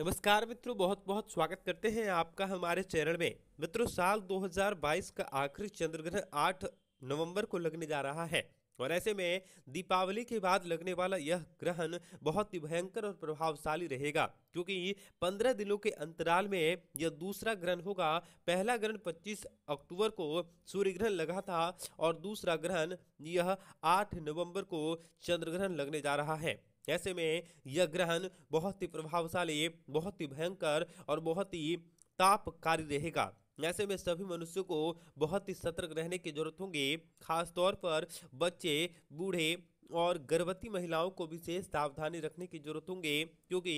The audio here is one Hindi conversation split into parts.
नमस्कार मित्रों बहुत बहुत स्वागत करते हैं आपका हमारे चैनल में मित्रों साल 2022 का आखिरी चंद्रग्रहण आठ नवंबर को लगने जा रहा है और ऐसे में दीपावली के बाद लगने वाला यह ग्रहण बहुत ही भयंकर और प्रभावशाली रहेगा क्योंकि 15 दिनों के अंतराल में यह दूसरा ग्रहण होगा पहला ग्रहण 25 अक्टूबर को सूर्य ग्रहण लगा था और दूसरा ग्रहण यह 8 नवंबर को चंद्र ग्रहण लगने जा रहा है ऐसे में यह ग्रहण बहुत ही प्रभावशाली बहुत ही भयंकर और बहुत ही तापकारी रहेगा ऐसे में सभी मनुष्यों को बहुत ही सतर्क रहने की जरूरत होगी खासतौर पर बच्चे बूढ़े और गर्भवती महिलाओं को विशेष सावधानी रखने की जरूरत होंगी क्योंकि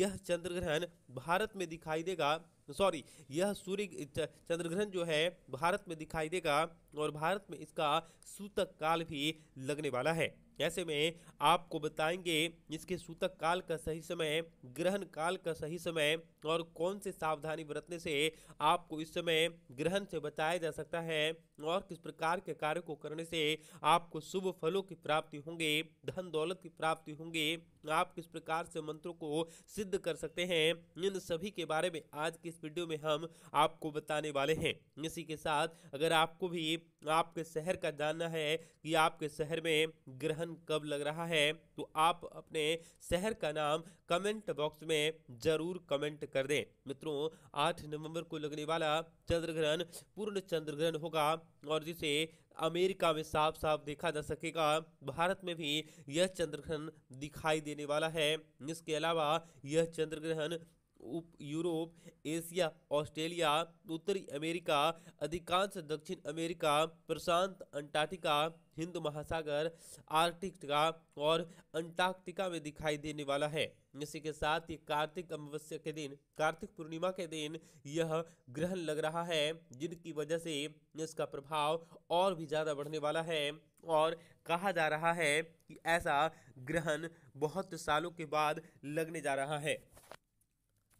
यह चंद्र ग्रहण भारत में दिखाई देगा सॉरी यह सूर्य चंद्रग्रहण जो है भारत में दिखाई देगा और भारत में इसका सूतक काल भी लगने वाला है ऐसे में आपको बताएंगे इसके सूतक काल का सही समय ग्रहण काल का सही समय और कौन से सावधानी बरतने से आपको इस समय ग्रहण से बचाया जा सकता है और किस प्रकार के कार्य को करने से आपको शुभ फलों की प्राप्ति होंगे धन दौलत की प्राप्ति होंगे आप किस प्रकार से मंत्रों को सिद्ध कर सकते हैं इन सभी के बारे में आज की इस वीडियो में हम आपको बताने वाले हैं इसी के साथ अगर आपको भी आपके शहर का जानना है कि आपके शहर में ग्रहण कब लग रहा है तो आप अपने शहर का नाम कमेंट बॉक्स में जरूर कमेंट कर दें मित्रों आठ नवम्बर को लगने वाला चंद्र ग्रहण पूर्ण चंद्र ग्रहण होगा और जिसे अमेरिका में साफ साफ देखा जा सकेगा भारत में भी यह चंद्र ग्रहण दिखाई देने वाला है इसके अलावा यह चंद्र ग्रहण यूरोप एशिया ऑस्ट्रेलिया उत्तरी अमेरिका अधिकांश दक्षिण अमेरिका प्रशांत अंटार्कटिका हिंद महासागर आर्कटिका और अंटार्कटिका में दिखाई देने वाला है इसी के साथ ये कार्तिक अमावस्या के दिन कार्तिक पूर्णिमा के दिन यह ग्रहण लग रहा है जिनकी वजह से इसका प्रभाव और भी ज़्यादा बढ़ने वाला है और कहा जा रहा है कि ऐसा ग्रहण बहुत सालों के बाद लगने जा रहा है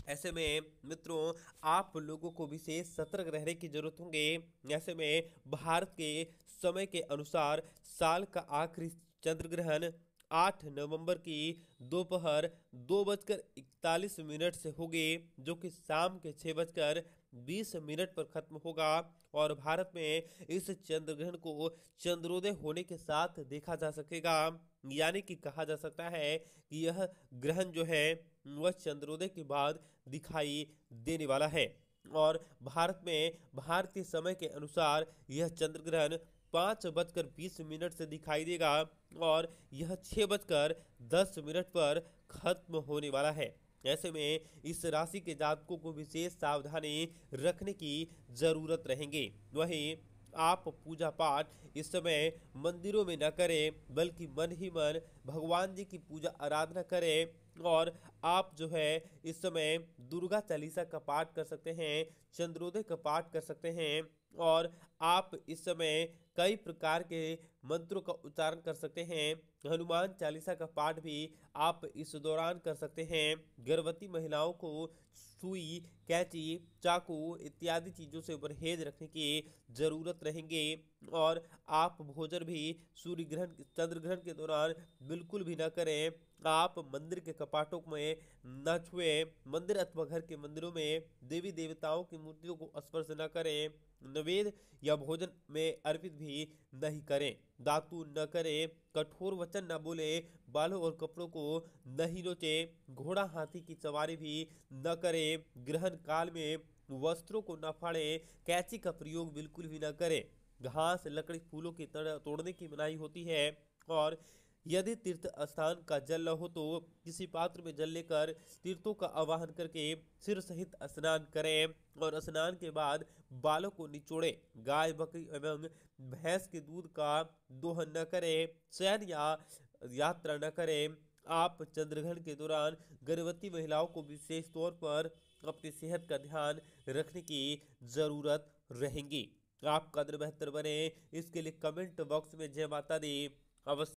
ऐसे में मित्रों आप लोगों को विशेष सतर्क रहने की जरूरत होंगे ऐसे में भारत के समय के अनुसार साल का आखिरी चंद्र ग्रहण आठ नवंबर की दोपहर दो बजकर इकतालीस मिनट से होगी जो कि शाम के छः बजकर 20 मिनट पर खत्म होगा और भारत में इस चंद्र ग्रहण को चंद्रोदय होने के साथ देखा जा सकेगा यानी कि कहा जा सकता है कि यह ग्रहण जो है वह चंद्रोदय के बाद दिखाई देने वाला है और भारत में भारतीय समय के अनुसार यह चंद्र ग्रहण पाँच बजकर बीस मिनट से दिखाई देगा और यह छः बजकर दस मिनट पर खत्म होने वाला है ऐसे में इस राशि के जातकों को विशेष सावधानी रखने की जरूरत रहेंगे वहीं आप पूजा पाठ इस समय मंदिरों में न करें बल्कि मन ही मन भगवान जी की पूजा आराधना करें और आप जो है इस समय दुर्गा चालीसा का पाठ कर सकते हैं चंद्रोदय का पाठ कर सकते हैं और आप इस समय कई प्रकार के मंत्रों का उच्चारण कर सकते हैं हनुमान चालीसा का पाठ भी आप इस दौरान कर सकते हैं गर्भवती महिलाओं को सुई कैची चाकू इत्यादि चीज़ों से परहेज रखने की ज़रूरत रहेंगे और आप भोजन भी सूर्य ग्रहण चंद्र ग्रहण के दौरान बिल्कुल भी ना करें आप मंदिर के कपाटों में न छुए मंदिर अथवा घर के मंदिरों में देवी देवताओं की मूर्तियों को स्पर्श न करें नवेद या भोजन में अर्पित भी नहीं करें धातु न करे कठोर वचन न बोले बालों और कपड़ों को नहीं रोचे घोड़ा हाथी की सवारी भी न करे ग्रहण काल में वस्त्रों को न फाड़े कैची का प्रयोग बिल्कुल भी न करे घास लकड़ी फूलों की तोड़ने की मनाही होती है और यदि तीर्थ स्थान का जल न हो तो किसी पात्र में जल लेकर तीर्थों का आवाहन करके सिर सहित स्नान करें और स्नान के बाद बालों को निचोड़ें गाय बकरी एवं भैंस के दूध का दोहन न करें चयन या यात्रा न करें आप चंद्रग्रहण के दौरान गर्भवती महिलाओं को विशेष तौर पर अपनी सेहत का ध्यान रखने की ज़रूरत रहेगी आप कदर बेहतर बने इसके लिए कमेंट बॉक्स में जय माता दी अवश्य